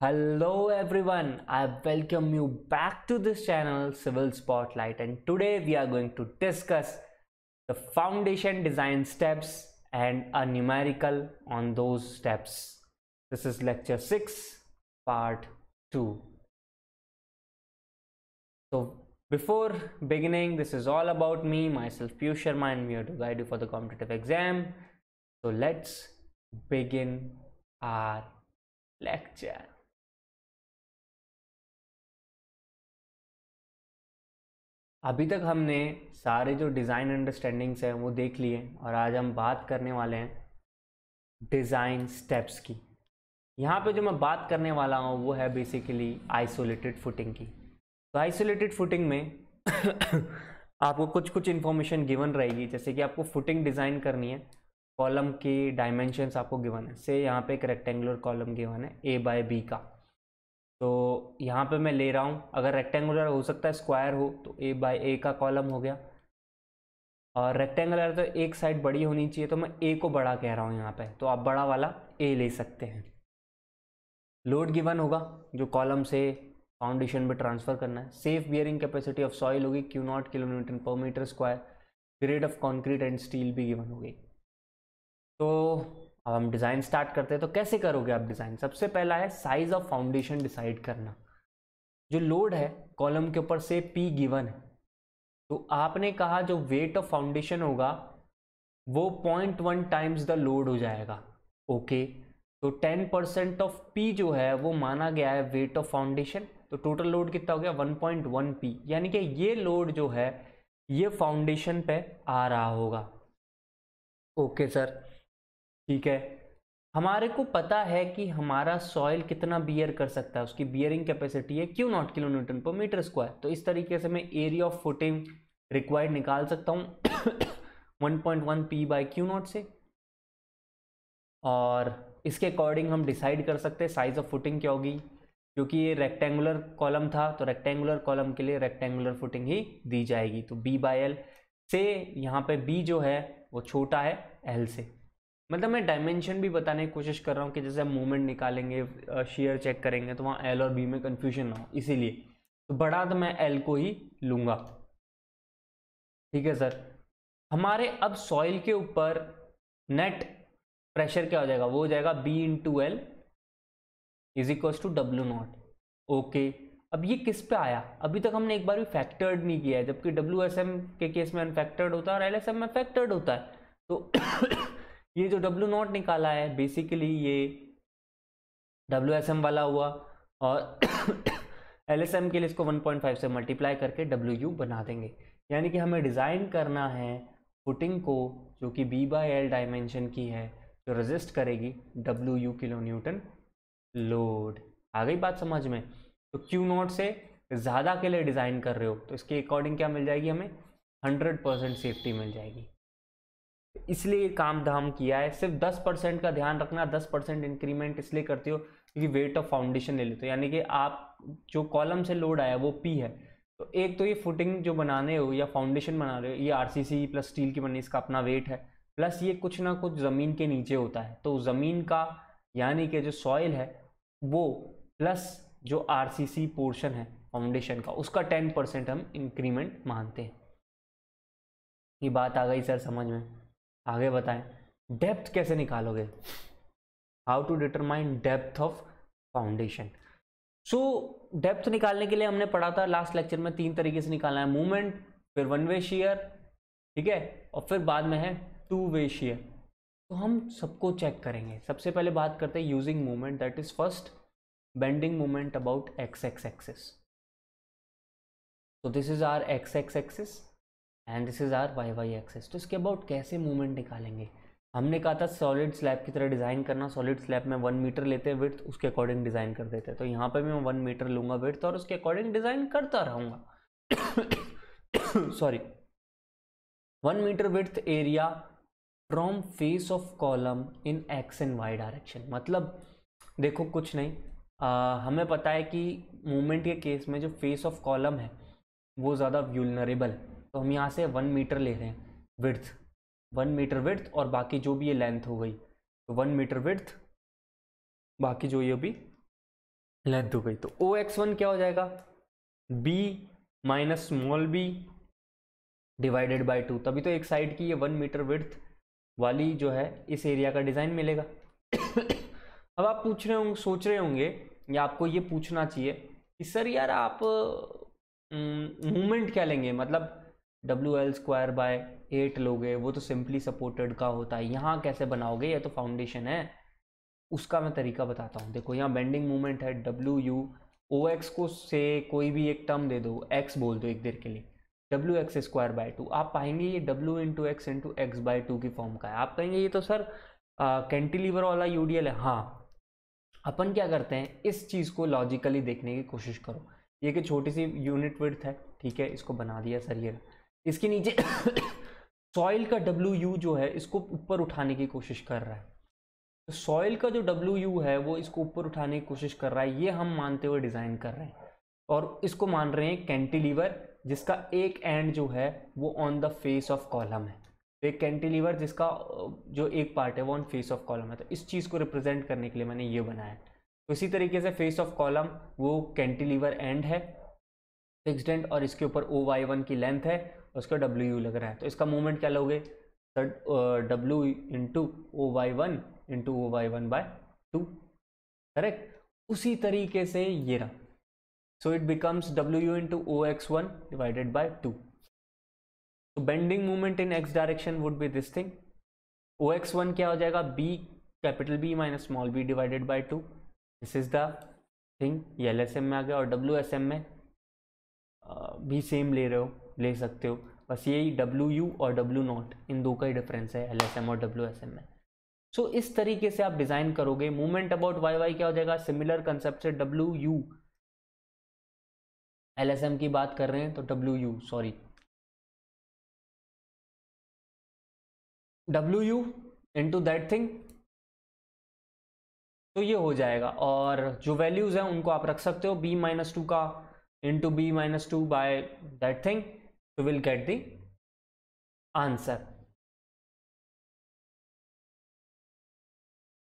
hello everyone i welcome you back to this channel civil spotlight and today we are going to discuss the foundation design steps and a numerical on those steps this is lecture 6 part 2 so before beginning this is all about me myself Piyush Sharma and i to guide you for the competitive exam so let's begin our lecture अभी तक हमने सारे जो design understandings हैं वो देख लिए और आज हम बात करने वाले हैं डिज़ाइन स्टेप्स की यहाँ पे जो मैं बात करने वाला हूँ वो है बेसिकली आइसोलेटेड फुटिंग की तो आइसोलेटेड फुटिंग में आपको कुछ कुछ इन्फॉर्मेशन गिवन रहेगी जैसे कि आपको फुटिंग डिज़ाइन करनी है कॉलम की डायमेंशंस आपको गिवन है से यहाँ पे एक रेक्टेंगुलर कॉलम गिवन है ए बाय बी का तो यहाँ पे मैं ले रहा हूँ अगर रेक्टेंगुलर हो सकता है स्क्वायर हो तो ए बाई ए का कॉलम हो गया और रेक्टेंगुलर तो एक साइड बड़ी होनी चाहिए तो मैं ए को बड़ा कह रहा हूँ यहाँ पे तो आप बड़ा वाला ए ले सकते हैं लोड गिवन होगा जो कॉलम से फाउंडेशन में ट्रांसफ़र करना है safe bearing capacity of soil होगी क्यू नॉट किलोमीटर पर metre square grade of concrete and steel भी गिवन होगी तो अब हम डिज़ाइन स्टार्ट करते हैं तो कैसे करोगे आप डिज़ाइन सबसे पहला है साइज ऑफ फाउंडेशन डिसाइड करना जो लोड है कॉलम के ऊपर से पी गिवन है तो आपने कहा जो वेट ऑफ फाउंडेशन होगा वो point one times the load हो जाएगा ओके okay. तो टेन परसेंट ऑफ पी जो है वो माना गया है वेट ऑफ फाउंडेशन तो टोटल लोड कितना हो गया वन पॉइंट वन पी यानी कि ये लोड जो है ये फाउंडेशन पे आ रहा होगा ओके okay, सर ठीक है हमारे को पता है कि हमारा सॉइल कितना बियर कर सकता है उसकी बियरिंग कैपेसिटी है क्यू नॉट किलो न्यूटन पर मीटर स्क्वायर तो इस तरीके से मैं एरिया ऑफ फुटिंग रिक्वायर्ड निकाल सकता हूँ 1.1 पी बाई क्यू नॉट से और इसके अकॉर्डिंग हम डिसाइड कर सकते हैं साइज ऑफ फुटिंग क्या होगी क्योंकि ये रेक्टेंगुलर कॉलम था तो रेक्टेंगुलर कॉलम के लिए रेक्टेंगुलर फुटिंग ही दी जाएगी तो बी बाई एल से यहाँ पे बी जो है वो छोटा है एल से मतलब मैं डायमेंशन भी बताने की कोशिश कर रहा हूँ कि जैसे हम मूवमेंट निकालेंगे शेयर चेक करेंगे तो वहाँ एल और बी में कन्फ्यूजन ना हो इसीलिए तो बड़ा तो मैं एल को ही लूँगा ठीक है सर हमारे अब सॉइल के ऊपर नेट प्रेशर क्या हो जाएगा वो हो जाएगा B into L is equals to W naught okay अब ये किस पे आया अभी तक हमने एक बार भी फैक्टर्ड नहीं किया है जबकि डब्ल्यू एस एम के केस में अनफैक्टर्ड होता है और एल एस एम में फैक्टर्ड होता है तो ये जो W नॉट निकाला है बेसिकली ये डब्ल्यू एस एम वाला हुआ और एल एस एम के लिए इसको 1.5 से मल्टीप्लाई करके डब्ल्यू यू बना देंगे यानी कि हमें डिज़ाइन करना है फुटिंग को जो कि बी बाई एल डायमेंशन की है जो रजिस्ट करेगी W U kilo newton load आ गई बात समझ में तो क्यू नोट से ज़्यादा के लिए डिज़ाइन कर रहे हो तो इसके अकॉर्डिंग क्या मिल जाएगी हमें हंड्रेड परसेंट सेफ्टी मिल जाएगी इसलिए काम धाम किया है सिर्फ दस परसेंट का ध्यान रखना दस परसेंट इंक्रीमेंट इसलिए करते हो क्योंकि वेट ऑफ फाउंडेशन ले लेते हो यानी कि आप जो कॉलम से लोड आया वो पी है तो एक तो ये फुटिंग जो बनाने हो या फाउंडेशन बना रहे हो ये आर प्लस स्टील की बनी इसका अपना वेट है प्लस ये कुछ ना कुछ ज़मीन के नीचे होता है तो ज़मीन का यानी कि जो सॉइल है वो प्लस जो आर पोर्शन है फाउंडेशन का उसका टेन परसेंट हम इंक्रीमेंट मानते हैं ये बात आ गई सर समझ में आगे बताएं डेप्थ कैसे निकालोगे how to determine depth of foundation so depth निकालने के लिए हमने पढ़ा था लास्ट लेक्चर में तीन तरीके से निकालना है मूवमेंट फिर वन वे शेयर ठीक है और फिर बाद में है टू वे शेयर तो हम सबको चेक करेंगे सबसे पहले बात करते हैं using movement that is first bending movement about X X axis तो this is our X X axis and this is our Y Y axis तो इसके अबाउट कैसे मूवमेंट निकालेंगे हमने कहा था सॉलिड स्लैब की तरह डिज़ाइन करना सॉलिड स्लैब में वन मीटर लेते हैं विर्थ उसके अकॉर्डिंग डिज़ाइन कर देते हैं तो यहाँ पर भी मैं वन मीटर लूँगा विर्थ और उसके अकॉर्डिंग डिज़ाइन करता रहूँगा sorry one metre width area from face of column in X and Y direction मतलब देखो कुछ नहीं आ, हमें पता है कि मूवमेंट के केस में जो फेस ऑफ कॉलम है वो ज़्यादा व्यूलनरेबल है तो हम यहाँ से वन मीटर ले रहे हैं विर्थ वन मीटर विर्थ और बाकी जो भी ये लेंथ हो गई तो वन मीटर विर्थ बाकी जो ये भी लेंथ हो गई तो ओ एक्स वन क्या हो जाएगा B minus small B divided by two तभी तो एक साइड की ये वन मीटर विर्थ वाली जो है इस एरिया का डिज़ाइन मिलेगा अब आप पूछ रहे होंगे सोच रहे होंगे या आपको ये पूछना चाहिए कि सर यार आप मूवमेंट हम्म, क्या लेंगे मतलब W L square by eight लोगे वो तो सिंपली सपोर्टेड का होता है यहाँ कैसे बनाओगे ये तो फाउंडेशन है उसका मैं तरीका बताता हूँ देखो यहाँ बेंडिंग मूवमेंट है डब्ल्यू यू ओ एक्स को से कोई भी एक टर्म दे दो एक्स बोल दो एक देर के लिए W X square by two आप पाएंगे ये W into X into X by two की फॉर्म का है आप कहेंगे ये तो सर कैंटिलीवर वाला यूडीएल है हाँ अपन क्या करते हैं इस चीज़ को लॉजिकली देखने की कोशिश करो ये कि छोटी सी यूनिट विड्थ है ठीक है इसको बना दिया सर ये इसके नीचे सॉइल का डब्ल्यू यू जो है इसको ऊपर उठाने की कोशिश कर रहा है सॉइल तो का जो डब्ल्यू यू है वो इसको ऊपर उठाने की कोशिश कर रहा है ये हम मानते हुए डिज़ाइन कर रहे हैं और इसको मान रहे हैं कैंटिलीवर जिसका एक एंड जो है वो on the face of column है तो एक कैंटिलीवर जिसका जो एक पार्ट है वो ऑन फेस ऑफ कॉलम है तो इस चीज़ को रिप्रेजेंट करने के लिए मैंने ये बनाया तो इसी तरीके से फेस ऑफ कॉलम वो कैंटिलीवर एंड है फिक्सड एंड और इसके ऊपर ओ वाई वन की लेंथ है उसका डब्ल्यू यू लग रहा है तो इसका मोमेंट क्या लोगे W into O Y one into O Y one by two correct उसी तरीके से ये रहा so it becomes W U into O X one divided by two तो bending movement in X direction would be this thing O X one क्या हो जाएगा B capital B minus small B divided by two this is the thing ये L S M में आ गया और W S M में uh, भी सेम ले रहे हो ले सकते हो बस यही डब्ल्यू यू और डब्ल्यू नॉट इन दो का ही डिफरेंस है एल एस एम और डब्ल्यू एस एम में सो so, इस तरीके से आप डिज़ाइन करोगे मूवमेंट अबाउट वाई वाई क्या हो जाएगा सिमिलर कंसेप्ट से W U L S M की बात कर रहे हैं तो W U sorry W U into that thing तो ये हो जाएगा और जो वैल्यूज़ हैं उनको आप रख सकते हो बी माइनस टू का into B minus two by that thing so we'll get the answer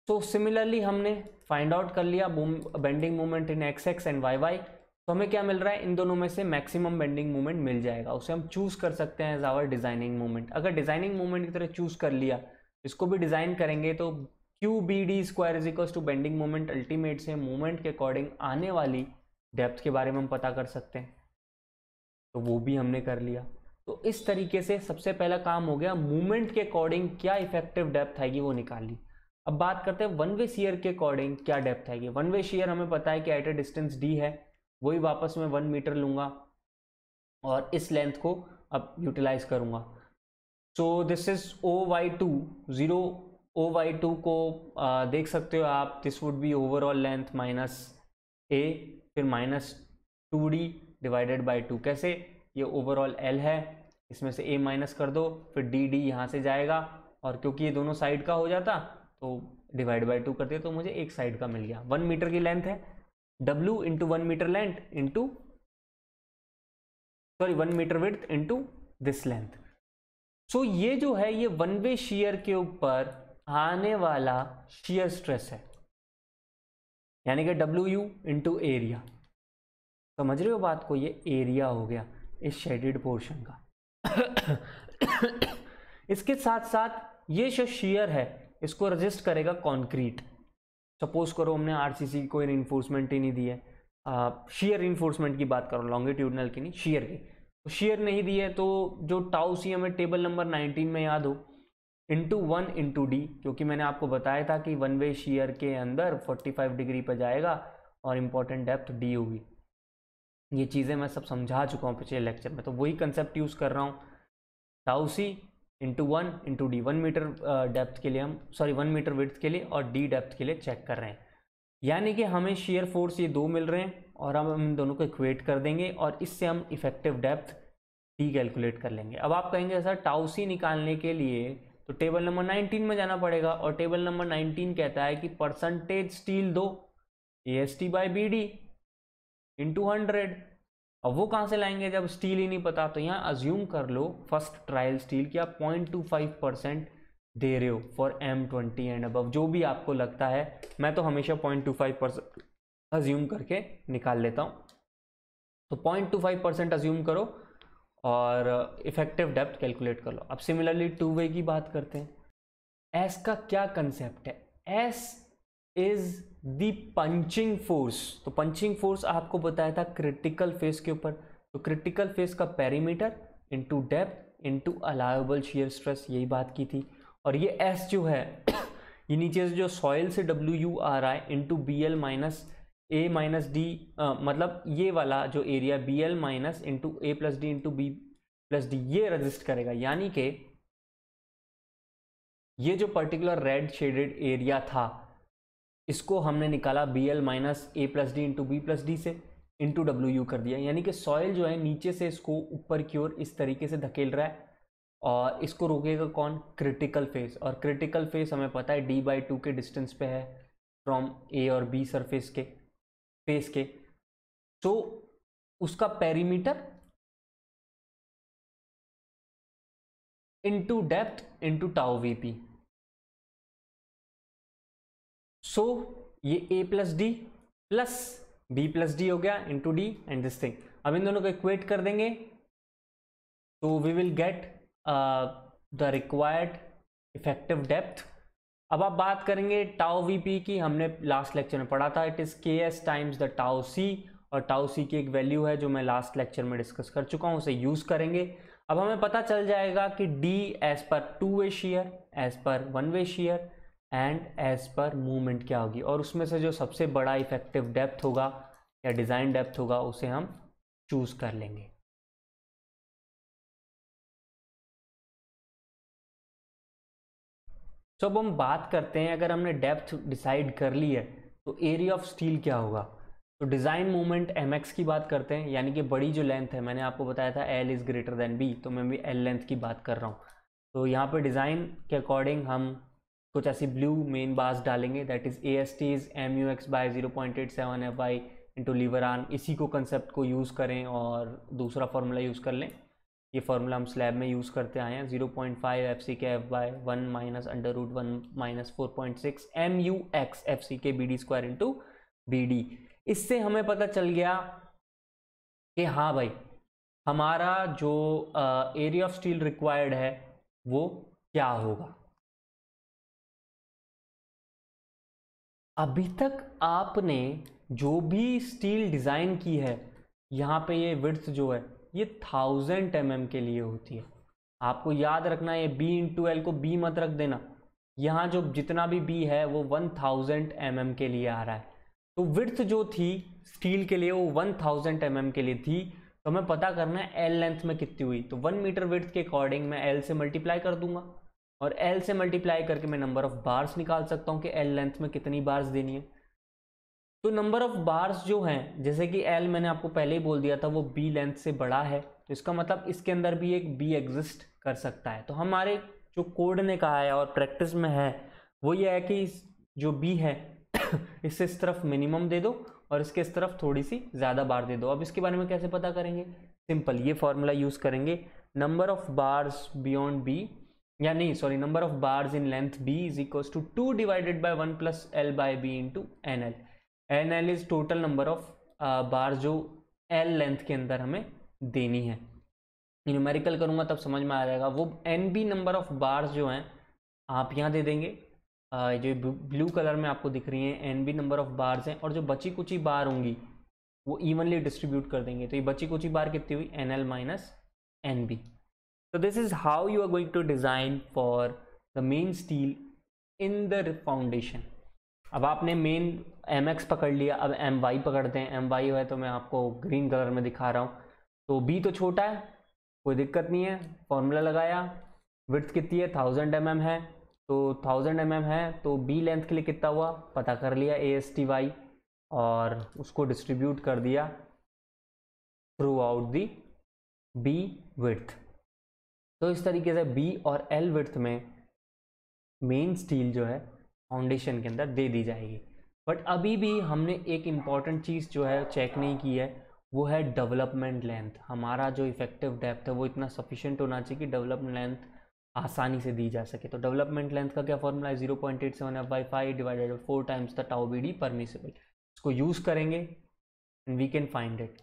so, similarly हमने फाइंड आउट कर लिया bending movement in X X and Y Y तो हमें क्या मिल रहा है इन दोनों में से मैक्सिमम बेंडिंग मूवमेंट मिल जाएगा उसे हम चूज कर सकते हैं एज आवर डिजाइनिंग मूवमेंट अगर डिजाइनिंग मूवमेंट की तरह चूज कर लिया इसको भी डिजाइन करेंगे तो Q B D square is equal to bending movement ultimate से मूवमेंट के अकॉर्डिंग आने वाली डेप्थ के बारे में हम पता कर सकते हैं तो वो भी हमने कर लिया तो इस तरीके से सबसे पहला काम हो गया मूवमेंट के अकॉर्डिंग क्या इफेक्टिव डेप्थ आएगी वो निकाल ली अब बात करते हैं वन वे शेयर के अकॉर्डिंग क्या डेप्थ आएगी वन वे शेयर हमें पता है कि एट ए डिस्टेंस डी है वही वापस मैं वन मीटर लूँगा और इस लेंथ को अब यूटिलाइज करूँगा so this is O Y two zero O Y two को आ, देख सकते हो आप this would be overall length minus A फिर minus two D divided by two कैसे ये ओवरऑल एल है इसमें से ए माइनस कर दो फिर डी डी यहाँ से जाएगा और क्योंकि ये दोनों साइड का हो जाता तो डिवाइड बाई टू करते तो मुझे एक साइड का मिल गया वन मीटर की लेंथ है W into one metre length into sorry one metre width into this length so ये जो है ये वन वे शीयर के ऊपर आने वाला शीयर स्ट्रेस है यानी कि डब्ल्यू यू इंटू एरिया समझ रहे हो बात को ये एरिया हो गया इस शेडेड पोर्शन का इसके साथ साथ ये जो शेयर है इसको रजिस्ट करेगा कॉन्क्रीट सपोज करो हमने आरसीसी सी कोई इन्फोर्समेंट ही नहीं दी है शेयर इन्फोर्समेंट की बात करो लॉन्गिट्यूडनल की नहीं शेयर की तो शेयर नहीं दी है तो जो टाउ सी हमें टेबल नंबर 19 में याद हो इंटू वन इंटू डी क्योंकि मैंने आपको बताया था कि वन वे शेयर के अंदर 45 डिग्री पर जाएगा और इम्पोर्टेंट डेप्थ डी होगी ये चीज़ें मैं सब समझा चुका हूँ पिछले लेक्चर में तो वही कंसेप्ट यूज़ कर रहा हूँ tau C into one into D one metre depth के लिए हम सॉरी वन मीटर विथ के लिए और डी डेप्थ के लिए चेक कर रहे हैं यानी कि हमें शेयर फोर्स ये दो मिल रहे हैं और हम इन दोनों को इक्वेट कर देंगे और इससे हम इफेक्टिव डेप्थ डी कैलकुलेट कर लेंगे अब आप कहेंगे सर टाउसी निकालने के लिए तो टेबल नंबर 19 में जाना पड़ेगा और टेबल नंबर 19 कहता है कि परसेंटेज स्टील दो A S T by B D into hundred अब वो कहाँ से लाएंगे जब स्टील ही नहीं पता तो यहाँ अज्यूम कर लो फर्स्ट ट्रायल स्टील की आप पॉइंट टू फाइव परसेंट दे रहे हो फॉर एम ट्वेंटी एंड अब जो भी आपको लगता है मैं तो हमेशा point two five percent assume करके निकाल लेता हूँ तो point two five percent assume करो और इफेक्टिव डेप्थ कैलकुलेट कर लो अब सिमिलरली टू वे की बात करते हैं एस का क्या कंसेप्ट है S is the punching force तो पंचिंग फोर्स आपको बताया था क्रिटिकल फेस के ऊपर तो क्रिटिकल फेस का perimeter into depth into allowable shear stress यही बात की थी और ये एस जो है ये नीचे से जो सॉइल से डब्ल्यू यू आ रहा है into B L minus A minus D मतलब ये वाला जो area B L minus into A plus D into B plus D ये रजिस्ट करेगा यानी कि ये जो पर्टिकुलर रेड शेडेड एरिया था इसको हमने निकाला B L minus A plus D into B plus D से इंटू डब्ल्यू यू कर दिया यानी कि सॉयल जो है नीचे से इसको ऊपर की ओर इस तरीके से धकेल रहा है और इसको रोकेगा कौन क्रिटिकल फेस और क्रिटिकल फेस हमें पता है डी बाई टू के डिस्टेंस पे है फ्रॉम ए और बी सरफेस के फेस के तो उसका perimeter into depth into tau V P so ये A plus D plus B plus D हो गया into D and this thing अब इन दोनों को इक्वेट कर देंगे तो we will get the required effective depth अब आप बात करेंगे टाओ पी की हमने लास्ट लेक्चर में पढ़ा था it is K S times the tau C और टाओ सी की एक वैल्यू है जो मैं लास्ट लेक्चर में डिस्कस कर चुका हूँ उसे यूज़ करेंगे अब हमें पता चल जाएगा कि D as per two way shear as per one way shear and as per movement क्या होगी और उसमें से जो सबसे बड़ा इफेक्टिव डेप्थ होगा या डिज़ाइन डेप्थ होगा उसे हम चूज़ कर लेंगे सो अब हम बात करते हैं अगर हमने डेप्थ डिसाइड कर ली है तो एरिया ऑफ स्टील क्या होगा तो डिज़ाइन मूवमेंट एम की बात करते हैं यानी कि बड़ी जो लेंथ है मैंने आपको बताया था L is greater than B तो मैं भी एल लेंथ की बात कर रहा हूँ तो यहाँ पे डिज़ाइन के अकॉर्डिंग हम कुछ ऐसी ब्लू मेन बास डालेंगे that is A S T is M U X by zero point eight seven F by into lever arm इसी को कंसेप्ट को यूज़ करें और दूसरा फार्मूला यूज़ कर लें ये फार्मूला हम स्लैब में यूज़ करते आए हैं zero point five F C K F by one minus under root one minus four point six M U X F C K B D square into B D इससे हमें पता चल गया कि हाँ भाई हमारा जो एरिया ऑफ स्टील रिक्वायर्ड है वो क्या होगा अभी तक आपने जो भी स्टील डिज़ाइन की है यहाँ पे ये विड्थ जो है ये थाउजेंड एम के लिए होती है आपको याद रखना ये बी इन टू एल को बी मत रख देना यहाँ जो जितना भी बी है वो वन थाउजेंड एम के लिए आ रहा है तो विड्थ जो थी स्टील के लिए वो वन थाउजेंड एम के लिए थी तो हमें पता करना है एल लेंथ में कितनी हुई तो वन मीटर विड्थ के अकॉर्डिंग मैं एल से मल्टीप्लाई कर दूंगा और एल से मल्टीप्लाई करके मैं नंबर ऑफ बार्स निकाल सकता हूँ कि एल लेंथ में कितनी बार्स देनी है तो नंबर ऑफ बार्स जो हैं जैसे कि एल मैंने आपको पहले ही बोल दिया था वो बी लेंथ से बड़ा है तो इसका मतलब इसके अंदर भी एक बी एग्जिस्ट कर सकता है तो हमारे जो कोड ने कहा है और प्रैक्टिस में है वो ये है कि इस जो बी है इससे इस तरफ मिनिमम दे दो और इसके इस तरफ थोड़ी सी ज़्यादा बार दे दो अब इसके बारे में कैसे पता करेंगे सिंपल ये फार्मूला यूज़ करेंगे number of bars beyond B या नहीं sorry number of bars in length B is equal to two divided by one plus L by B into N L N L is total number of bar जो L length के अंदर हमें देनी है numerical करूँगा तब समझ में आ जाएगा वो N B number of bars जो हैं आप यहाँ दे देंगे जो ब्लू कलर में आपको दिख रही हैं N B number of bars हैं और जो बची कुची बार होंगी वो इवनली डिस्ट्रीब्यूट कर देंगे तो ये बची कुची बार कितनी हुई N L minus N B so this is how you are going to design for the main steel in the foundation अब आपने मेन एम एक्स पकड़ लिया अब एम वाई पकड़ते हैं एम वाई है तो मैं आपको ग्रीन कलर में दिखा रहा हूँ तो बी तो छोटा है कोई दिक्कत नहीं है फॉर्मूला लगाया विथ कितनी है थाउजेंड एम mm है तो थाउजेंड एम mm है तो बी लेंथ के लिए कितना हुआ पता कर लिया ए एस टी वाई और उसको डिस्ट्रीब्यूट कर दिया throughout the B width तो इस तरीके से बी और एल विथ में मेन स्टील जो है फाउंडेशन के अंदर दे दी जाएगी बट अभी भी हमने एक इम्पॉर्टेंट चीज़ जो है चेक नहीं की है वो है डेवलपमेंट लेंथ हमारा जो इफेक्टिव डेप्थ है वो इतना सफिशियंट होना चाहिए कि डेवलपमेंट लेंथ आसानी से दी जा सके तो डेवलपमेंट लेंथ का क्या फॉर्मूला है zero point eight seven F by five divided four times the tau B D permissible इसको यूज़ करेंगे and we can find it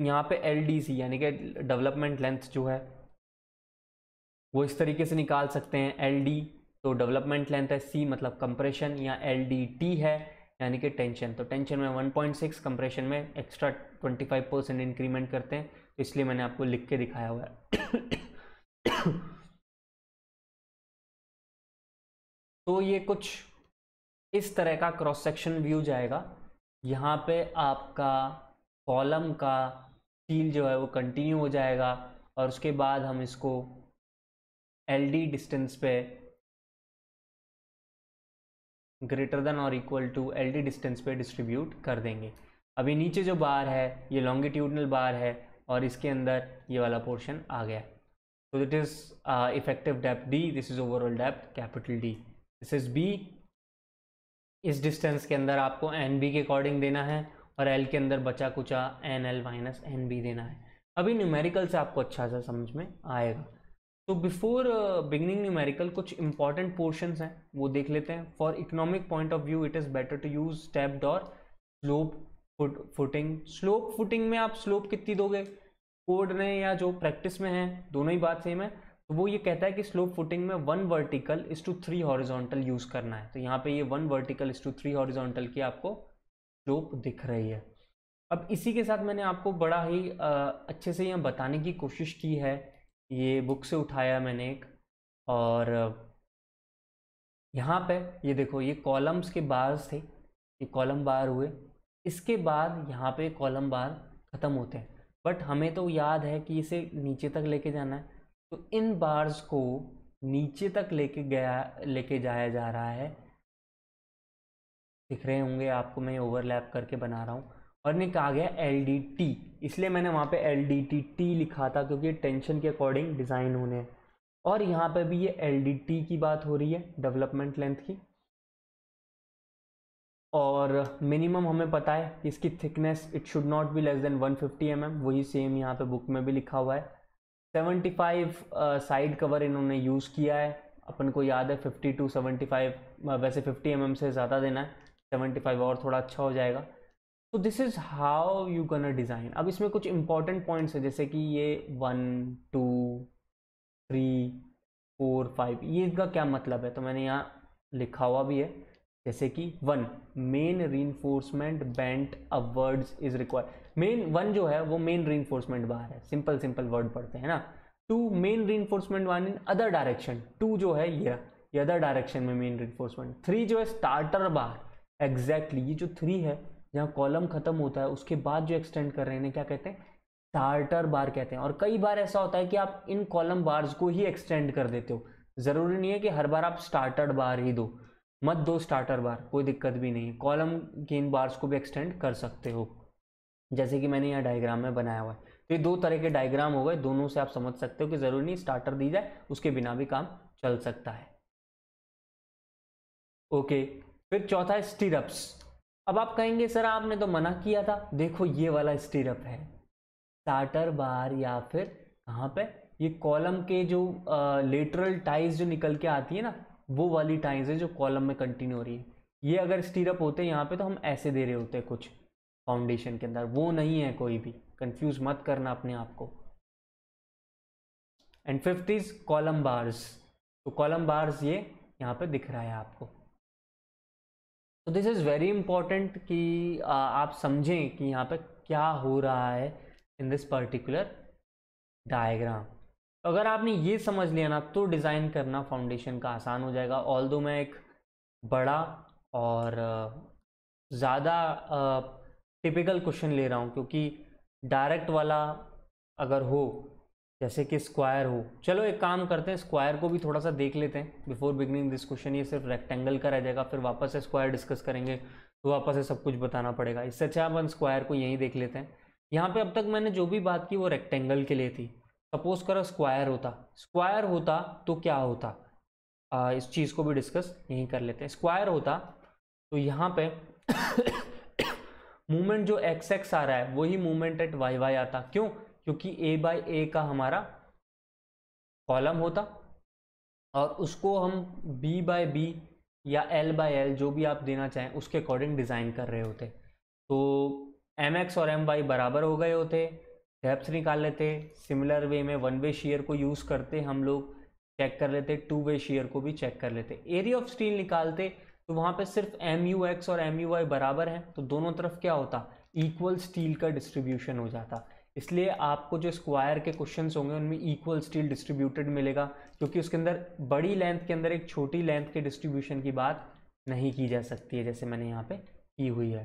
यहाँ पे एल डी सी यानी कि डेवलपमेंट लेंथ जो है वो इस तरीके से निकाल सकते हैं एल डी तो डेवलपमेंट लेंथ है सी मतलब कंप्रेशन या एल डी टी है यानी कि टेंशन तो टेंशन में 1.6 कंप्रेशन में एक्स्ट्रा 25 परसेंट इंक्रीमेंट करते हैं तो इसलिए मैंने आपको लिख के दिखाया हुआ है तो ये कुछ इस तरह का क्रॉस सेक्शन व्यू जाएगा यहाँ पे आपका कॉलम का सील जो है वो कंटिन्यू हो जाएगा और उसके बाद हम इसको एल डी डिस्टेंस पे ग्रेटर देन और equal to L D distance पे डिस्ट्रीब्यूट कर देंगे अभी नीचे जो बार है ये लॉन्गिट्यूडनल बार है और इसके अंदर ये वाला पोर्शन आ गया तो that is effective depth D this is overall overall capital D this is B इस डिस्टेंस के अंदर आपको एन बी के अकॉर्डिंग देना है और एल के अंदर बचा कुचा N L minus N B देना है अभी न्यूमेरिकल से आपको अच्छा सा समझ में आएगा तो बिफोर बिगनिंग न्यूमेरिकल कुछ इंपॉर्टेंट पोर्शन हैं वो देख लेते हैं for economic point of view it is better to use stepped और स्लोप फुटिंग स्लोप फुटिंग में आप स्लोप कितनी दोगे कोड में या जो प्रैक्टिस में है दोनों ही बात सेम है तो वो ये कहता है कि स्लोप फुटिंग में one vertical is to three horizontal use करना है तो यहाँ पे ये one vertical is to three horizontal की आपको स्लोप दिख रही है अब इसी के साथ मैंने आपको बड़ा ही आ, uh, अच्छे से यहाँ बताने की कोशिश की है ये बुक से उठाया मैंने एक और यहाँ पे ये देखो ये कॉलम्स के बार्स थे ये कॉलम बार हुए इसके बाद यहाँ पे कॉलम बार ख़त्म होते हैं बट हमें तो याद है कि इसे नीचे तक लेके जाना है तो इन बार्स को नीचे तक लेके गया लेके जाया जा रहा है दिख रहे होंगे आपको मैं ओवरलैप करके बना रहा हूँ और ने कहा गया एल डी टी इसलिए मैंने वहाँ पे एल डी टी टी लिखा था क्योंकि टेंशन के अकॉर्डिंग डिज़ाइन होने हैं और यहाँ पे भी ये एल डी टी की बात हो रही है डेवलपमेंट लेंथ की और मिनिमम हमें पता है कि इसकी thickness it should not be less than 150 fifty mm, वही सेम यहाँ पे बुक में भी लिखा हुआ है 75 साइड uh, कवर इन्होंने यूज़ किया है अपन को याद है 50 टू 75 वैसे 50 एम mm से ज़्यादा देना है 75 और थोड़ा अच्छा हो जाएगा तो this is how you can design अब इसमें कुछ इंपॉर्टेंट पॉइंट्स है जैसे कि ये one two three four five ये इसका क्या मतलब है तो मैंने यहाँ लिखा हुआ भी है जैसे कि one main reinforcement bent upwards is required main one जो है वो मेन रीनफोर्समेंट बाहर है सिंपल सिंपल वर्ड पढ़ते हैं ना two main reinforcement one in other direction two जो है ये ये अदर डायरेक्शन में मेन रीनफोर्समेंट थ्री जो है स्टार्टर बाहर एग्जैक्टली exactly, ये जो थ्री है जहाँ कॉलम खत्म होता है उसके बाद जो एक्सटेंड कर रहे हैं क्या कहते हैं टार्टर बार कहते हैं और कई बार ऐसा होता है कि आप इन कॉलम बार्स को ही एक्सटेंड कर देते हो ज़रूरी नहीं है कि हर बार आप स्टार्टर बार ही दो मत दो स्टार्टर बार कोई दिक्कत भी नहीं कॉलम के इन बार्स को भी एक्सटेंड कर सकते हो जैसे कि मैंने यहाँ डायग्राम में बनाया हुआ है तो ये दो तरह के डायग्राम हो गए दोनों से आप समझ सकते हो कि ज़रूरी नहीं स्टार्टर दी जाए उसके बिना भी काम चल सकता है ओके फिर चौथा है स्टिरअप्स अब आप कहेंगे सर आपने तो मना किया था देखो ये वाला स्टीरअप है स्टार्टर बार या फिर कहाँ पे ये कॉलम के जो लेटरल टाइज जो निकल के आती है ना वो वाली टाइज है जो कॉलम में कंटिन्यू हो रही है ये अगर स्टीरअप होते हैं यहाँ पे तो हम ऐसे दे रहे होते हैं कुछ फाउंडेशन के अंदर वो नहीं है कोई भी कंफ्यूज मत करना अपने आप को and fifth is column bars तो कॉलम बार्स ये यहाँ पे दिख रहा है आपको तो दिस इज़ वेरी इंपॉर्टेंट कि आ, आप समझें कि यहाँ पर क्या हो रहा है इन दिस पर्टिकुलर डायग्राम अगर आपने ये समझ लिया ना तो डिज़ाइन करना फाउंडेशन का आसान हो जाएगा ऑल दो मैं एक बड़ा और ज़्यादा टिपिकल क्वेश्चन ले रहा हूँ क्योंकि डायरेक्ट वाला अगर हो जैसे कि स्क्वायर हो चलो एक काम करते हैं स्क्वायर को भी थोड़ा सा देख लेते हैं बिफोर बिगनिंग दिस क्वेश्चन ये सिर्फ रेक्टेंगल का रह जाएगा फिर वापस से स्क्वायर डिस्कस करेंगे तो वापस से सब कुछ बताना पड़ेगा इससे अच्छा अपन स्क्वायर को यहीं देख लेते हैं यहाँ पे अब तक मैंने जो भी बात की वो रेक्टेंगल के लिए थी सपोज करो स्क्वायर होता स्क्वायर होता तो क्या होता आ, इस चीज़ को भी डिस्कस यहीं कर लेते हैं स्क्वायर होता तो यहाँ पर मूवमेंट जो एक्स एक्स आ रहा है वही मूवमेंट एट वाई वाई आता क्यों क्योंकि ए बाई ए का हमारा कॉलम होता और उसको हम बी बाय बी या एल बाय एल जो भी आप देना चाहें उसके अकॉर्डिंग डिज़ाइन कर रहे होते तो एम एक्स और एम वाई बराबर हो गए होते डेप्थ निकाल लेते सिमिलर वे में वन वे शेयर को यूज़ करते हम लोग चेक कर लेते टू वे शेयर को भी चेक कर लेते एरिया ऑफ स्टील निकालते तो वहाँ पे सिर्फ एम यू एक्स और एम यू वाई बराबर हैं तो दोनों तरफ क्या होता इक्वल स्टील का डिस्ट्रीब्यूशन हो जाता इसलिए आपको जो स्क्वायर के क्वेश्चन होंगे उनमें इक्वल स्टील डिस्ट्रीब्यूटेड मिलेगा क्योंकि उसके अंदर बड़ी लेंथ के अंदर एक छोटी लेंथ के डिस्ट्रीब्यूशन की बात नहीं की जा सकती है जैसे मैंने यहाँ पे की हुई है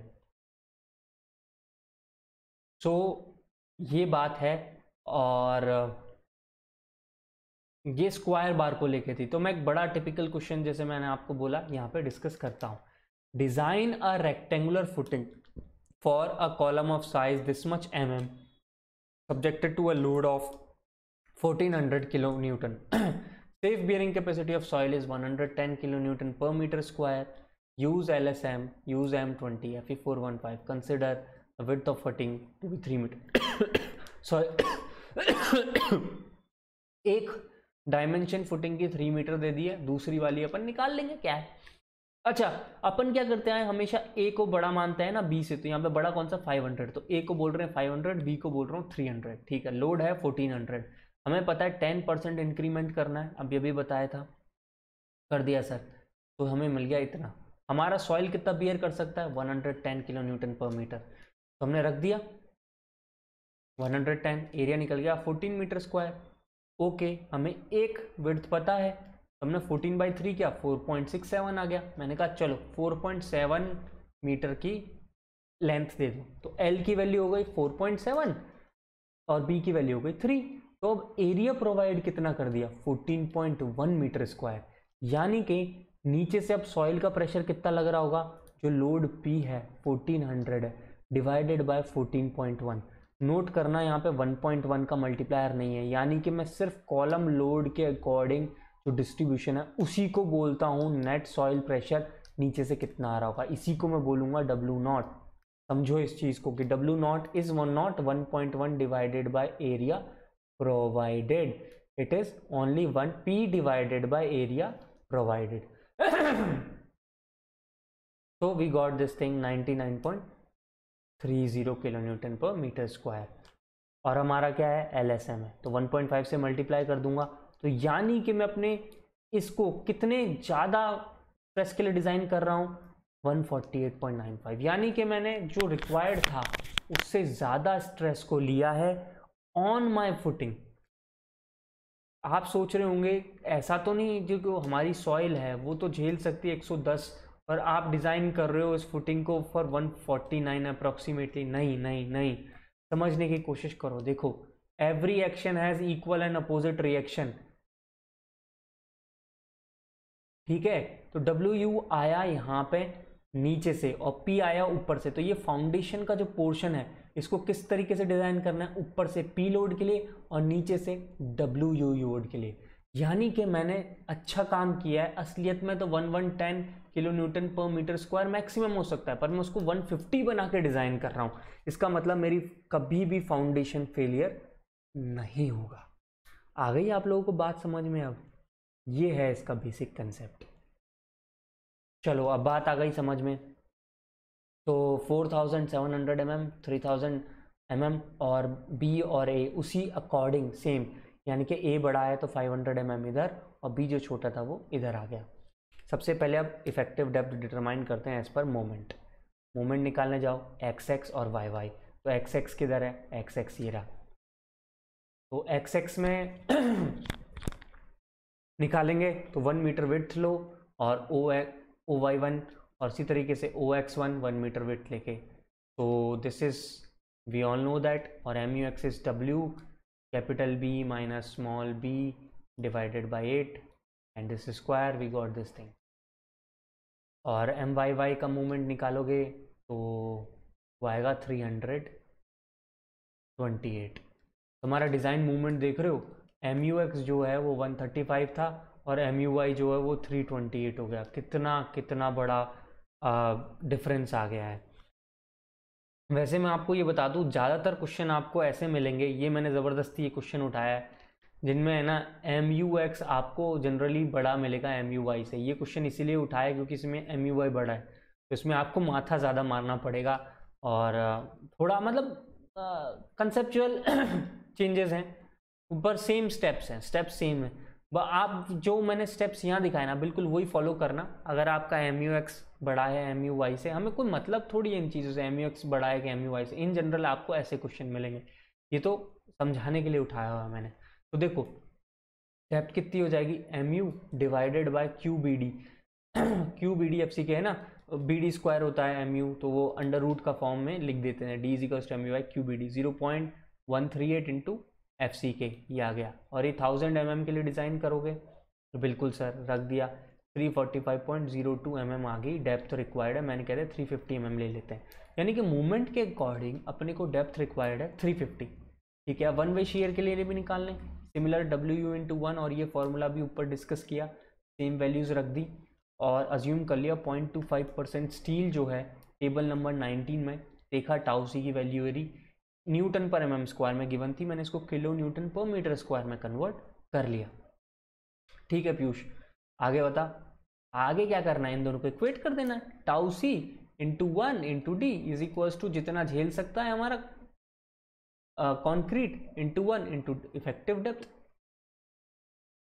सो so, ये बात है और ये स्क्वायर बार को लेके थी तो मैं एक बड़ा टिपिकल क्वेश्चन जैसे मैंने आपको बोला यहाँ पे डिस्कस करता हूँ design a rectangular footing for a column of size this much M M subjected to a load of 1400 kilonewton safe bearing capacity of soil is 110 kilonewton per meter square use lsm use m20 fe415 consider the width of footing to be 3 meter so एक dimension footing की three metre दे दी है दूसरी वाली अपन निकाल लेंगे क्या है अच्छा अपन क्या करते हैं हमेशा ए को बड़ा मानते हैं ना बी से तो यहाँ पे बड़ा कौन सा 500 तो ए को बोल रहे हैं 500 बी को बोल रहा हूँ 300 ठीक है लोड है 1400 हमें पता है 10 परसेंट इंक्रीमेंट करना है अभी अभी बताया था कर दिया सर तो हमें मिल गया इतना हमारा सॉइल कितना बियर कर सकता है 110 किलो न्यूटन पर मीटर तो हमने रख दिया वन एरिया निकल गया फोर्टीन मीटर स्क्वायर ओके हमें एक विर्थ पता है हमने 14 बाई थ्री किया 4.67 आ गया मैंने कहा चलो 4.7 मीटर की लेंथ दे दो तो एल की वैल्यू हो गई 4.7 और बी की वैल्यू हो गई थ्री तो अब एरिया प्रोवाइड कितना कर दिया 14.1 मीटर स्क्वायर यानी कि नीचे से अब सॉइल का प्रेशर कितना लग रहा होगा जो लोड पी है 1400 है डिवाइडेड बाय 14.1 नोट करना यहाँ पे 1.1 का मल्टीप्लायर नहीं है यानी कि मैं सिर्फ कॉलम लोड के अकॉर्डिंग जो डिस्ट्रीब्यूशन है उसी को बोलता हूँ नेट सॉइल प्रेशर नीचे से कितना आ रहा होगा इसी को मैं बोलूँगा डब्लू नॉट समझो इस चीज़ को कि W naught is one naught one point one divided by area provided it is only one P divided by area provided so we got this thing 99.30 newton पर मीटर स्क्वायर और हमारा क्या है एल एस एम है तो 1.5 से multiply कर दूंगा तो यानी कि मैं अपने इसको कितने ज़्यादा प्रेस के लिए डिज़ाइन कर रहा हूँ 148.95 यानी कि मैंने जो रिक्वायर्ड था उससे ज़्यादा स्ट्रेस को लिया है ऑन माई फुटिंग आप सोच रहे होंगे ऐसा तो नहीं जो, कि हमारी सॉइल है वो तो झेल सकती है 110 और आप डिज़ाइन कर रहे हो इस फुटिंग को फॉर 149 अप्रॉक्सीमेटली नहीं नहीं नहीं समझने की कोशिश करो देखो every action has equal and opposite reaction ठीक है तो डब्ल्यू यू आया यहाँ पे नीचे से और पी आया ऊपर से तो ये फाउंडेशन का जो पोर्शन है इसको किस तरीके से डिज़ाइन करना है ऊपर से पी लोड के लिए और नीचे से डब्ल्यू यू लोड के लिए यानी कि मैंने अच्छा काम किया है असलियत में तो one one ten kilo newton पर मीटर स्क्वायर मैक्सिमम हो सकता है पर मैं उसको 150 बना के डिज़ाइन कर रहा हूँ इसका मतलब मेरी कभी भी फाउंडेशन फेलियर नहीं होगा आ गई आप लोगों को बात समझ में अब ये है इसका बेसिक कंसेप्ट चलो अब बात आ गई समझ में तो 4700 thousand seven hundred M M three thousand M M और बी और ए उसी अकॉर्डिंग सेम यानी कि ए बड़ा है तो 500 हंड्रेड एम एम इधर और बी जो छोटा था वो इधर आ गया सबसे पहले अब इफेक्टिव डेप्थ डिटरमाइन करते हैं एज पर मोमेंट मोमेंट निकालने जाओ एक्स एक्स और वाई वाई तो एक्स एक्स किधर है एक्स एक्स ये रहा तो एक्स एक्स में निकालेंगे तो वन मीटर विथ लो और ओ ओ वाई वन और इसी तरीके से O X one one metre with लेके तो this is we all know that और M U X is W capital B minus small B divided by eight and this square we got this thing और M Y Y का movement निकालोगे तो वो आएगा three hundred twenty eight हमारा design movement देख रहे हो एम यू एक्स जो है वो 135 था और एम यू वाई जो है वो 328 हो गया कितना कितना बड़ा डिफरेंस आ गया है वैसे मैं आपको ये बता दूँ ज़्यादातर क्वेश्चन आपको ऐसे मिलेंगे ये मैंने ज़बरदस्ती ये क्वेश्चन उठाया है जिनमें है ना एम यू एक्स आपको जनरली बड़ा मिलेगा एम यू वाई से ये क्वेश्चन इसीलिए उठाया क्योंकि इसमें एम यू वाई बड़ा है तो इसमें आपको माथा ज़्यादा मारना पड़ेगा और थोड़ा मतलब कंसेप्चुअल चेंजेस हैं ऊपर सेम स्टेप्स हैं स्टेप्स सेम है आप जो मैंने स्टेप्स यहाँ दिखाए ना बिल्कुल वही फॉलो करना अगर आपका एम यू एक्स बढ़ा है एम यू वाई से हमें कोई मतलब थोड़ी इन चीज़ों से एम यू एक्स बढ़ा है कि एम यू वाई से इन जनरल आपको ऐसे क्वेश्चन मिलेंगे ये तो समझाने के लिए उठाया हुआ मैंने तो देखो स्टेप कितनी हो जाएगी M U divided by Q B D Q B D F C K है ना बी डी स्क्वायर होता है एम यू तो वो अंडर रूट का फॉर्म में लिख देते हैं D equals to M U by Q B D zero point one three eight into F C K ये आ गया और ये थाउजेंड एम एम के लिए डिज़ाइन करोगे तो बिल्कुल सर रख दिया three forty five point zero two M M आ गई डेप्थ रिक्वायर्ड है मैंने कह रहे थ्री फिफ्टी एम एम ले लेते हैं यानी कि मूवमेंट के अकॉर्डिंग अपने को डेप्थ रिक्वायर्ड है थ्री फिफ्टी ठीक है वन वे शेयर के लिए भी निकाल लें similar W U two one और ये फार्मूला भी ऊपर डिस्कस किया सेम वैल्यूज़ रख दी और अज्यूम कर लिया point two five percent steel जो है टेबल नंबर नाइनटीन में देखा टाउसी की वैल्यू रही न्यूटन पर एम mm स्क्वायर में गिवन थी मैंने इसको किलो न्यूटन पर मीटर स्क्वायर में कन्वर्ट कर लिया ठीक है पीयूष आगे बता आगे क्या करना है इन दोनों को इक्वेट कर देना है tau C into one into D is equals to जितना झेल सकता है हमारा concrete into one into effective depth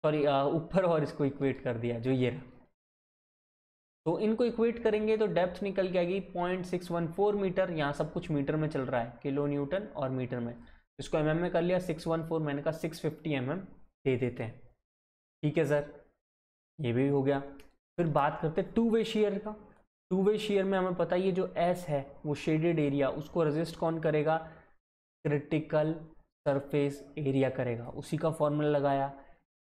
sorry ऊपर और इसको इक्वेट कर दिया जो ये रहा तो इनको इक्वेट करेंगे तो डेप्थ निकल के आएगी point six one four metre यहाँ सब कुछ मीटर में चल रहा है किलो न्यूटन और मीटर में तो इसको एम mm में कर लिया सिक्स वन फोर मैंने कहा सिक्स फिफ्टी एम एम दे देते हैं ठीक है सर ये भी हो गया फिर बात करते हैं टू वे शेयर का टू वे शेयर में हमें पता ये जो एस है वो शेडेड एरिया उसको रजिस्ट कौन करेगा क्रिटिकल सरफेस एरिया करेगा उसी का फॉर्मूला लगाया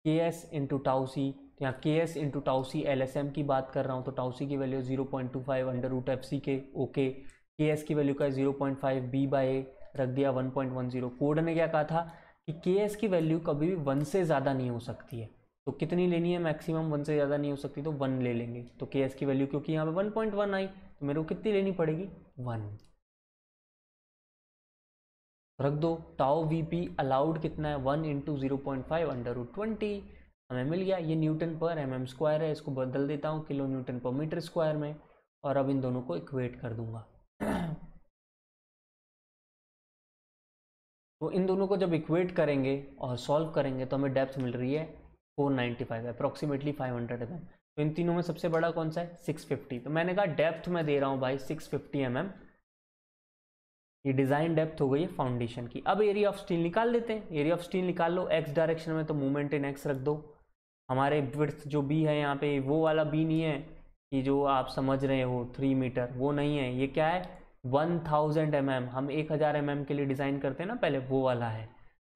के एस इंटू टाउसी यहाँ के एस इंटू टाउसी एल एस एम की बात कर रहा हूँ तो टाउसी की value zero point two five under root F C के ओके के एस की वैल्यू का zero point five B by A रख दिया one point one zero code ने क्या कहा था कि के एस की वैल्यू कभी भी वन से ज़्यादा नहीं हो सकती है तो कितनी लेनी है मैक्सिमम वन से ज़्यादा नहीं हो सकती तो वन ले लेंगे तो के एस की वैल्यू क्योंकि यहाँ पे वन पॉइंट वन आई तो मेरे को कितनी लेनी पड़ेगी वन रख दो टाओ वी पी अलाउड कितना है one into zero point five under root twenty हमें मिल गया ये न्यूटन पर एम एम स्क्वायर है इसको बदल देता हूँ किलो न्यूटन पर मीटर स्क्वायर में और अब इन दोनों को इक्वेट कर दूंगा तो इन दोनों को जब इक्वेट करेंगे और सॉल्व करेंगे तो हमें डेप्थ मिल रही है 495 five approximately five hundred M तो इन तीनों में सबसे बड़ा कौन सा है 650 तो मैंने कहा डेप्थ में दे रहा हूँ भाई 650 फिफ्टी mm, ये डिज़ाइन डेप्थ हो गई है फाउंडेशन की अब एरिया ऑफ स्टील निकाल लेते हैं एरिया ऑफ स्टील निकाल लो एक्स डायरेक्शन में तो मूवमेंट इन एक्स रख दो हमारे विर्थ जो बी है यहाँ पे वो वाला बी नहीं है कि जो आप समझ रहे हो थ्री मीटर वो नहीं है ये क्या है वन थाउजेंड एम एम हम एक हज़ार एम एम के लिए डिज़ाइन करते हैं ना पहले वो वाला है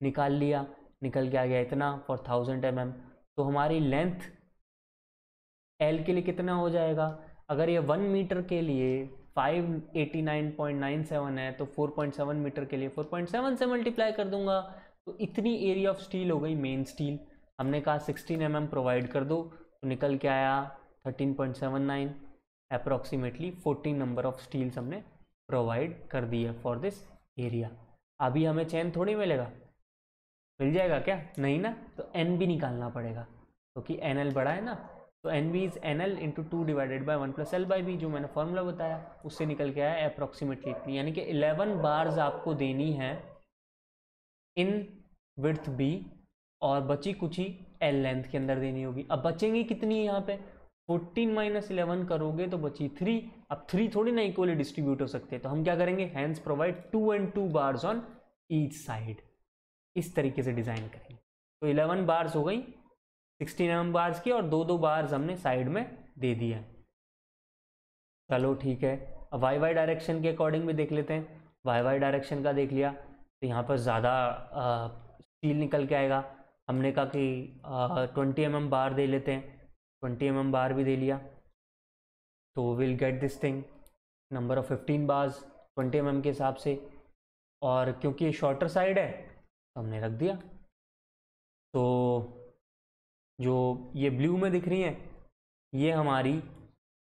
निकाल लिया निकल के आ गया इतना फॉर थाउजेंड एम एम तो हमारी लेंथ एल के लिए कितना हो जाएगा अगर ये वन मीटर के लिए 589.97 है तो 4.7 मीटर के लिए 4.7 से मल्टीप्लाई कर दूंगा तो इतनी एरिया ऑफ स्टील हो गई मेन स्टील हमने कहा 16 एम mm प्रोवाइड कर दो तो निकल के आया 13.79 approximately fourteen number of steels हमने प्रोवाइड कर दिए फॉर दिस एरिया अभी हमें चैन थोड़ी मिलेगा मिल जाएगा क्या नहीं ना तो एन भी निकालना पड़ेगा क्योंकि तो एन एल बड़ा है ना तो N V is N L into two divided by one plus L by B जो मैंने फॉर्मूला बताया उससे निकल के आया अप्रोक्सीमेटली इतनी यानी कि इलेवन बार्स आपको देनी है इन विथ बी और बची कुछ ही एल लेंथ के अंदर देनी होगी अब बचेंगी कितनी यहाँ पे 14 माइनस इलेवन करोगे तो बची थ्री अब थ्री थोड़ी ना इक्वली डिस्ट्रीब्यूट हो सकते तो हम क्या करेंगे hands provide two and two bars on each side इस तरीके से डिज़ाइन करेंगे तो इलेवन बार्स हो गई सिक्सटीन एम बार्स की और दो दो बार्स हमने साइड में दे दिया चलो ठीक है अब वाई वाई डायरेक्शन के अकॉर्डिंग भी देख लेते हैं वाई वाई डायरेक्शन का देख लिया तो यहाँ पर ज़्यादा स्टील निकल के आएगा हमने कहा कि ट्वेंटी एम एम बार दे लेते हैं ट्वेंटी एम एम बार भी दे लिया तो will get this thing number of fifteen bars twenty M M के हिसाब से और क्योंकि ये शॉर्टर साइड है तो हमने रख दिया तो जो ये ब्लू में दिख रही हैं ये हमारी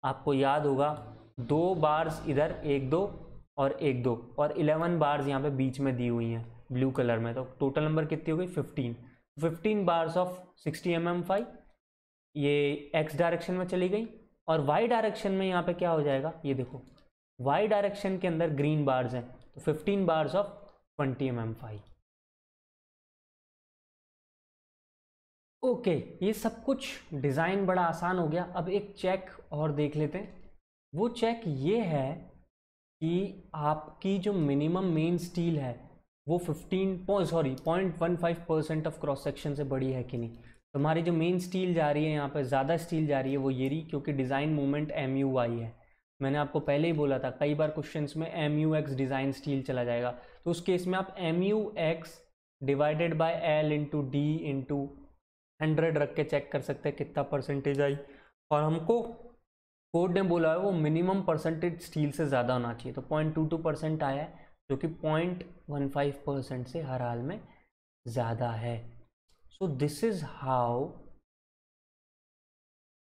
आपको याद होगा दो बार्स इधर एक दो और एक दो और इलेवन बार्स यहाँ पे बीच में दी हुई हैं ब्लू कलर में तो टोटल नंबर कितनी हो गई fifteen fifteen bars of sixty M M five ये एक्स डायरेक्शन में चली गई और वाई डायरेक्शन में यहाँ पे क्या हो जाएगा ये देखो वाई डायरेक्शन के अंदर ग्रीन बार्स हैं तो fifteen bars of twenty M M five okay ये सब कुछ डिज़ाइन बड़ा आसान हो गया अब एक चेक और देख लेते हैं वो चेक ये है कि आपकी जो मिनिमम मेन स्टील है वो 15 sorry point one five percent of cross section से बड़ी है कि नहीं तुम्हारी जो मेन स्टील जा रही है यहाँ पर ज़्यादा स्टील जा रही है वो ये रही क्योंकि design movement M U I है मैंने आपको पहले ही बोला था कई बार क्वेश्चन में M U X design steel चला जाएगा तो उस केस में आप M U X divided by L into D into hundred रख के चेक कर सकते हैं कितना परसेंटेज आई और हमको कोर्ट ने बोला है वो मिनिमम परसेंटेज स्टील से ज़्यादा होना चाहिए तो पॉइंट टू टू परसेंट आया है जो कि पॉइंट वन फाइव परसेंट से हर हाल में ज़्यादा है so this is how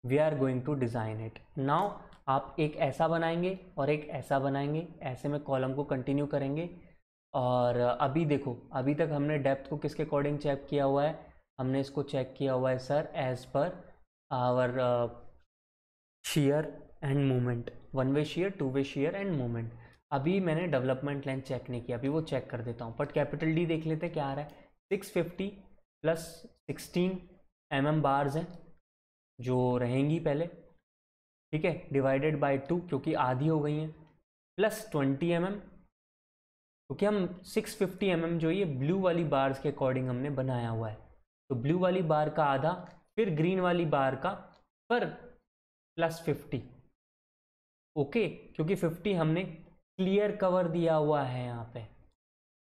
we are going to design it now आप एक ऐसा बनाएंगे और एक ऐसा बनाएंगे ऐसे में कॉलम को कंटिन्यू करेंगे और अभी देखो अभी तक हमने डेप्थ को किसके अकॉर्डिंग चेक किया हुआ है हमने इसको चेक किया हुआ है sir as per our shear and movement one way shear two way shear and movement अभी मैंने डेवलपमेंट लाइन चेक नहीं किया अभी वो चेक कर देता हूँ बट कैपिटल डी देख लेते क्या आ रहा है six fifty plus sixteen M M bars हैं जो रहेंगी पहले ठीक है डिवाइडेड बाय टू क्योंकि आधी हो गई हैं प्लस ट्वेंटी एम एम क्योंकि हम सिक्स फिफ्टी एम एम जो ये ब्लू वाली बार्स के अकॉर्डिंग हमने बनाया हुआ है तो ब्लू वाली बार का आधा फिर ग्रीन वाली बार का पर प्लस फिफ्टी ओके क्योंकि फिफ्टी हमने क्लियर कवर दिया हुआ है यहाँ पे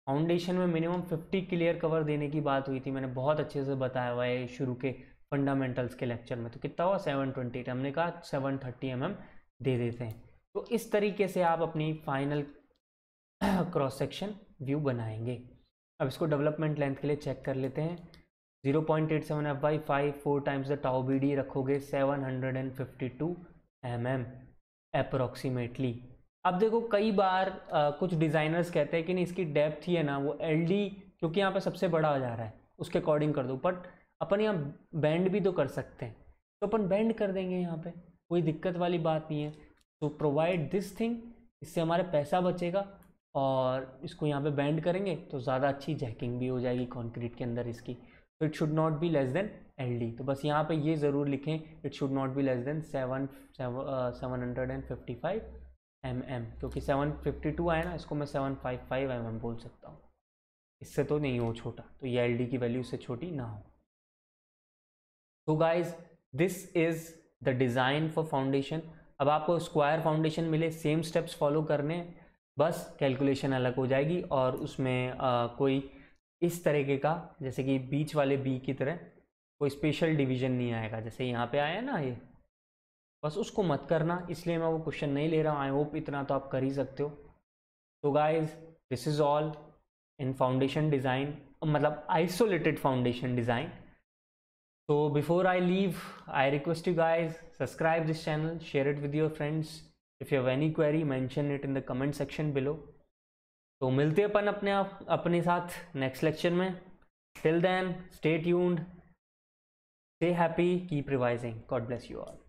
फाउंडेशन में मिनिमम फिफ्टी क्लियर कवर देने की बात हुई थी मैंने बहुत अच्छे से बताया हुआ है शुरू के फंडामेंटल्स के लेक्चर में तो कितना हुआ सेवन ट्वेंटी हमने कहा सेवन थर्टी एम दे देते हैं तो इस तरीके से आप अपनी फाइनल क्रॉस सेक्शन व्यू बनाएंगे अब इसको डेवलपमेंट लेंथ के लिए चेक कर लेते हैं zero point eight seven F by five four times the tau B D रखोगे seven hundred and fifty two M M approximately अब देखो कई बार आ, कुछ डिज़ाइनर्स कहते हैं कि नहीं इसकी डेप्थ ही है ना वो एल डी क्योंकि यहाँ पे सबसे बड़ा आ जा रहा है उसके अकॉर्डिंग कर दो बट अपन यहाँ बैंड भी तो कर सकते हैं तो अपन बैंड कर देंगे यहाँ पे कोई दिक्कत वाली बात नहीं है तो प्रोवाइड दिस थिंग इससे हमारा पैसा बचेगा और इसको यहाँ पे बैंड करेंगे तो ज़्यादा अच्छी जैकिंग भी हो जाएगी कॉन्क्रीट के अंदर इसकी तो it should not be less than L D तो बस यहाँ पे ये ज़रूर लिखें it should not be less than seven seven hundred and fifty five M M क्योंकि सेवन फिफ्टी टू आया ना इसको मैं seven five five M M बोल सकता हूँ इससे तो नहीं हो छोटा तो ये एल डी की वैल्यू इससे छोटी ना हो तो guys this is the design for foundation अब आपको स्क्वायर फाउंडेशन मिले सेम स्टेप्स फॉलो करने बस कैलकुलेशन अलग हो जाएगी और उसमें आ, uh, कोई इस तरीके का जैसे कि बीच वाले बी की तरह कोई स्पेशल डिवीजन नहीं आएगा जैसे यहाँ पे आया ना ये बस उसको मत करना इसलिए मैं वो क्वेश्चन नहीं ले रहा हूँ आई होप इतना तो आप कर ही सकते हो तो guys this is all in foundation design मतलब आइसोलेटेड फाउंडेशन डिज़ाइन तो before I leave I request you guys subscribe this channel share it with your friends if you have any query mention it in the comment section below तो मिलते अपन अपने आप अपने साथ next lecture में till then stay tuned stay happy keep revising God bless you all